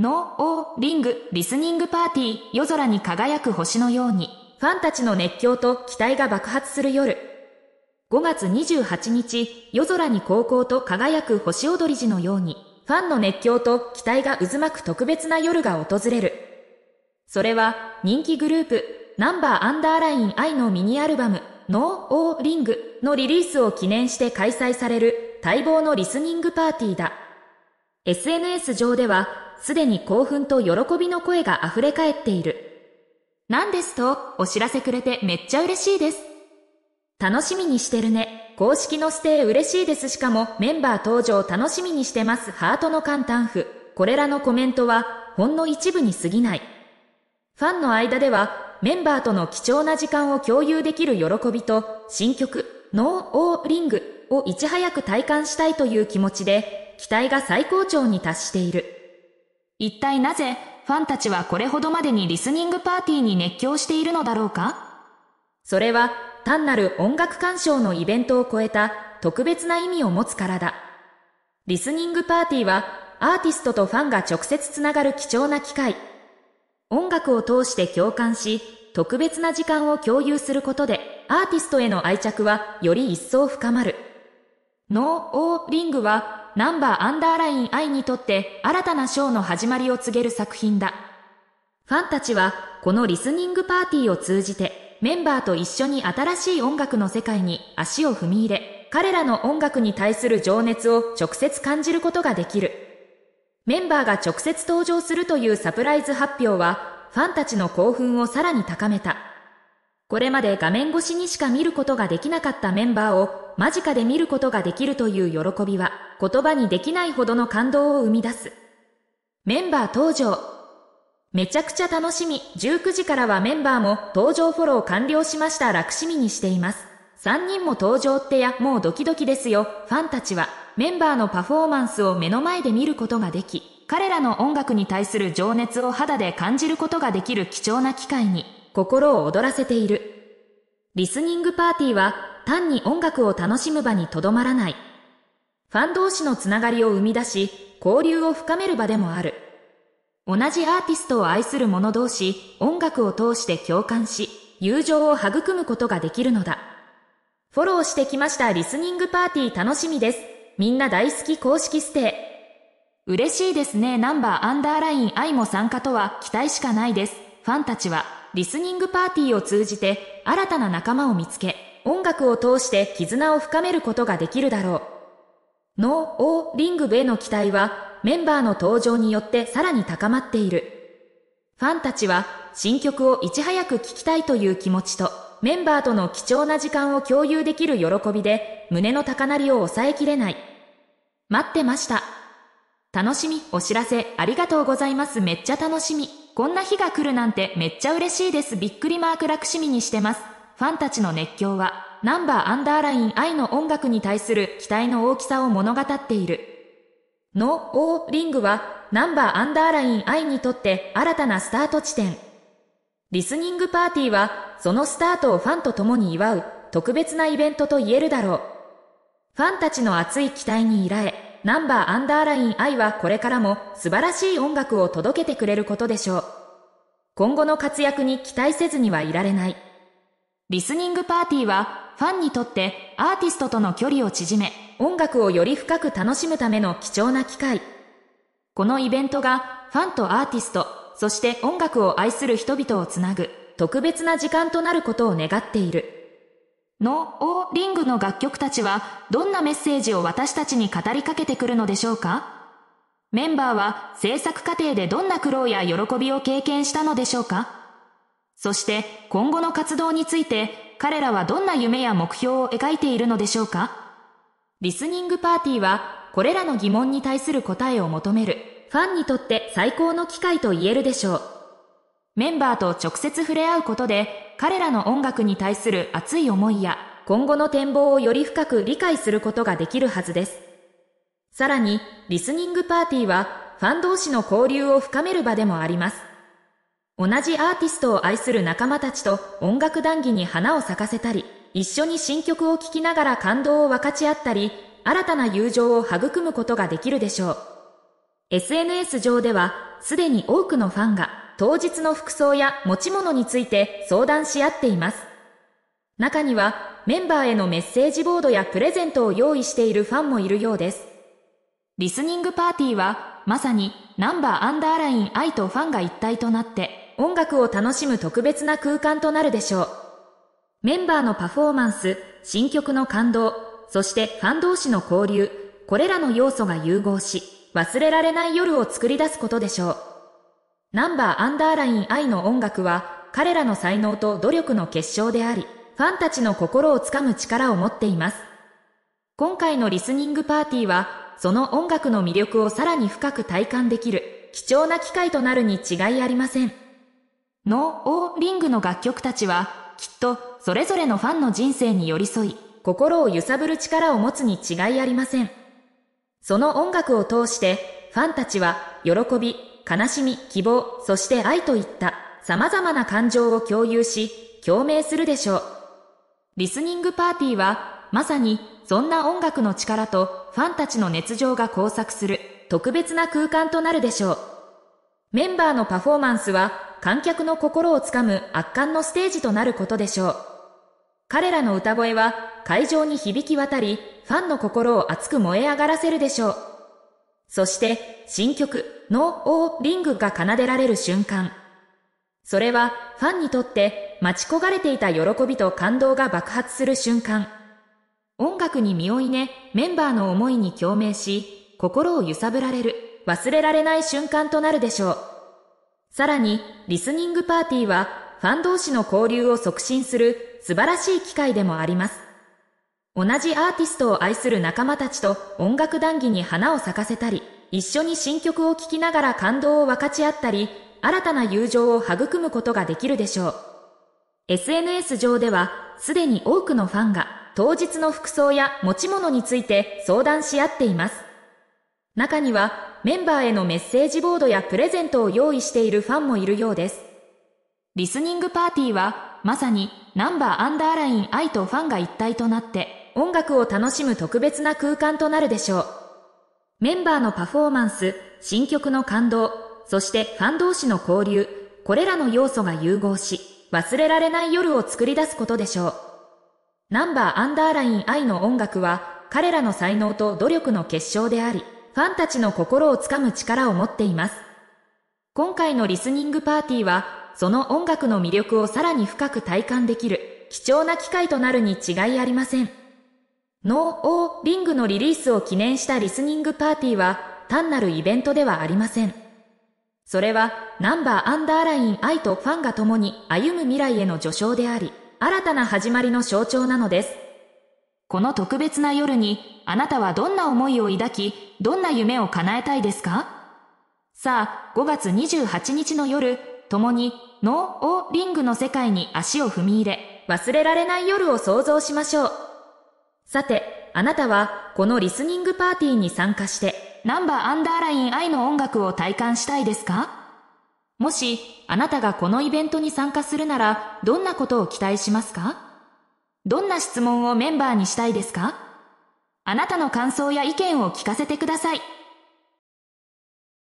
ノーオーリングリスニングパーティー夜空に輝く星のようにファンたちの熱狂と期待が爆発する夜5月28日夜空に高校と輝く星踊り時のようにファンの熱狂と期待が渦巻く特別な夜が訪れるそれは人気グループナンバーアンダーライン I のミニアルバムノーオーリングのリリースを記念して開催される待望のリスニングパーティーだ SNS 上ではすでに興奮と喜びの声が溢れ返っている。なんですと、お知らせくれてめっちゃ嬉しいです。楽しみにしてるね。公式のステー嬉しいです。しかも、メンバー登場楽しみにしてます。ハートの簡単譜。これらのコメントは、ほんの一部に過ぎない。ファンの間では、メンバーとの貴重な時間を共有できる喜びと、新曲、ノーオーリングをいち早く体感したいという気持ちで、期待が最高潮に達している。一体なぜファンたちはこれほどまでにリスニングパーティーに熱狂しているのだろうかそれは単なる音楽鑑賞のイベントを超えた特別な意味を持つからだ。リスニングパーティーはアーティストとファンが直接つながる貴重な機会。音楽を通して共感し、特別な時間を共有することで、アーティストへの愛着はより一層深まる。ノーオーリングはナンバーアンダーライン I にとって新たなショーの始まりを告げる作品だ。ファンたちは、このリスニングパーティーを通じて、メンバーと一緒に新しい音楽の世界に足を踏み入れ、彼らの音楽に対する情熱を直接感じることができる。メンバーが直接登場するというサプライズ発表は、ファンたちの興奮をさらに高めた。これまで画面越しにしか見ることができなかったメンバーを間近で見ることができるという喜びは言葉にできないほどの感動を生み出す。メンバー登場。めちゃくちゃ楽しみ。19時からはメンバーも登場フォロー完了しました楽しみにしています。3人も登場ってや、もうドキドキですよ。ファンたちはメンバーのパフォーマンスを目の前で見ることができ、彼らの音楽に対する情熱を肌で感じることができる貴重な機会に心を躍らせている。リスニングパーティーは単に音楽を楽しむ場にとどまらない。ファン同士のつながりを生み出し、交流を深める場でもある。同じアーティストを愛する者同士、音楽を通して共感し、友情を育むことができるのだ。フォローしてきましたリスニングパーティー楽しみです。みんな大好き公式ステイ。嬉しいですね。ナンバーアンダーライン愛も参加とは期待しかないです。ファンたちは。リスニングパーティーを通じて新たな仲間を見つけ、音楽を通して絆を深めることができるだろう。ノー・オー・リングベの期待はメンバーの登場によってさらに高まっている。ファンたちは新曲をいち早く聴きたいという気持ちと、メンバーとの貴重な時間を共有できる喜びで、胸の高鳴りを抑えきれない。待ってました。楽しみ、お知らせ、ありがとうございます。めっちゃ楽しみ。こんな日が来るなんてめっちゃ嬉しいです。びっくりマーク楽しみにしてます。ファンたちの熱狂は、ナンバーアンダーライン愛の音楽に対する期待の大きさを物語っている。の、オー、リングは、ナンバーアンダーライン愛にとって新たなスタート地点。リスニングパーティーは、そのスタートをファンと共に祝う、特別なイベントと言えるだろう。ファンたちの熱い期待に依頼。ナンバーアンダーライン愛はこれからも素晴らしい音楽を届けてくれることでしょう。今後の活躍に期待せずにはいられない。リスニングパーティーはファンにとってアーティストとの距離を縮め、音楽をより深く楽しむための貴重な機会。このイベントがファンとアーティスト、そして音楽を愛する人々をつなぐ特別な時間となることを願っている。のお、リングの楽曲たちはどんなメッセージを私たちに語りかけてくるのでしょうかメンバーは制作過程でどんな苦労や喜びを経験したのでしょうかそして今後の活動について彼らはどんな夢や目標を描いているのでしょうかリスニングパーティーはこれらの疑問に対する答えを求めるファンにとって最高の機会と言えるでしょう。メンバーと直接触れ合うことで彼らの音楽に対する熱い思いや今後の展望をより深く理解することができるはずです。さらに、リスニングパーティーはファン同士の交流を深める場でもあります。同じアーティストを愛する仲間たちと音楽談義に花を咲かせたり、一緒に新曲を聴きながら感動を分かち合ったり、新たな友情を育むことができるでしょう。SNS 上では、すでに多くのファンが当日の服装や持ち物について相談し合っています。中にはメンバーへのメッセージボードやプレゼントを用意しているファンもいるようです。リスニングパーティーはまさにナンバーアンダーライン I とファンが一体となって音楽を楽しむ特別な空間となるでしょう。メンバーのパフォーマンス、新曲の感動、そしてファン同士の交流、これらの要素が融合し、忘れられない夜を作り出すことでしょう。ナンバーアンダーライン愛の音楽は、彼らの才能と努力の結晶であり、ファンたちの心をつかむ力を持っています。今回のリスニングパーティーは、その音楽の魅力をさらに深く体感できる、貴重な機会となるに違いありません。ノー・オー・リングの楽曲たちは、きっと、それぞれのファンの人生に寄り添い、心を揺さぶる力を持つに違いありません。その音楽を通して、ファンたちは、喜び、悲しみ、希望、そして愛といった様々な感情を共有し、共鳴するでしょう。リスニングパーティーは、まさにそんな音楽の力とファンたちの熱情が交錯する特別な空間となるでしょう。メンバーのパフォーマンスは観客の心をつかむ圧巻のステージとなることでしょう。彼らの歌声は会場に響き渡り、ファンの心を熱く燃え上がらせるでしょう。そして、新曲、ノー・オー・リングが奏でられる瞬間。それは、ファンにとって、待ち焦がれていた喜びと感動が爆発する瞬間。音楽に身をいね、メンバーの思いに共鳴し、心を揺さぶられる、忘れられない瞬間となるでしょう。さらに、リスニングパーティーは、ファン同士の交流を促進する素晴らしい機会でもあります。同じアーティストを愛する仲間たちと音楽談義に花を咲かせたり、一緒に新曲を聴きながら感動を分かち合ったり、新たな友情を育むことができるでしょう。SNS 上では、すでに多くのファンが、当日の服装や持ち物について相談し合っています。中には、メンバーへのメッセージボードやプレゼントを用意しているファンもいるようです。リスニングパーティーは、まさに、ナンバーアンダーライン愛とファンが一体となって、音楽を楽しむ特別な空間となるでしょう。メンバーのパフォーマンス、新曲の感動、そしてファン同士の交流、これらの要素が融合し、忘れられない夜を作り出すことでしょう。ナンバーアンダーライン愛の音楽は、彼らの才能と努力の結晶であり、ファンたちの心をつかむ力を持っています。今回のリスニングパーティーは、その音楽の魅力をさらに深く体感できる、貴重な機会となるに違いありません。ノーオーリングのリリースを記念したリスニングパーティーは単なるイベントではありません。それはナンバーアンダーライン愛とファンが共に歩む未来への序章であり、新たな始まりの象徴なのです。この特別な夜にあなたはどんな思いを抱き、どんな夢を叶えたいですかさあ、5月28日の夜、共にノーオーリングの世界に足を踏み入れ、忘れられない夜を想像しましょう。さて、あなたはこのリスニングパーティーに参加して、ナンバーアンダーライン I の音楽を体感したいですかもし、あなたがこのイベントに参加するなら、どんなことを期待しますかどんな質問をメンバーにしたいですかあなたの感想や意見を聞かせてください。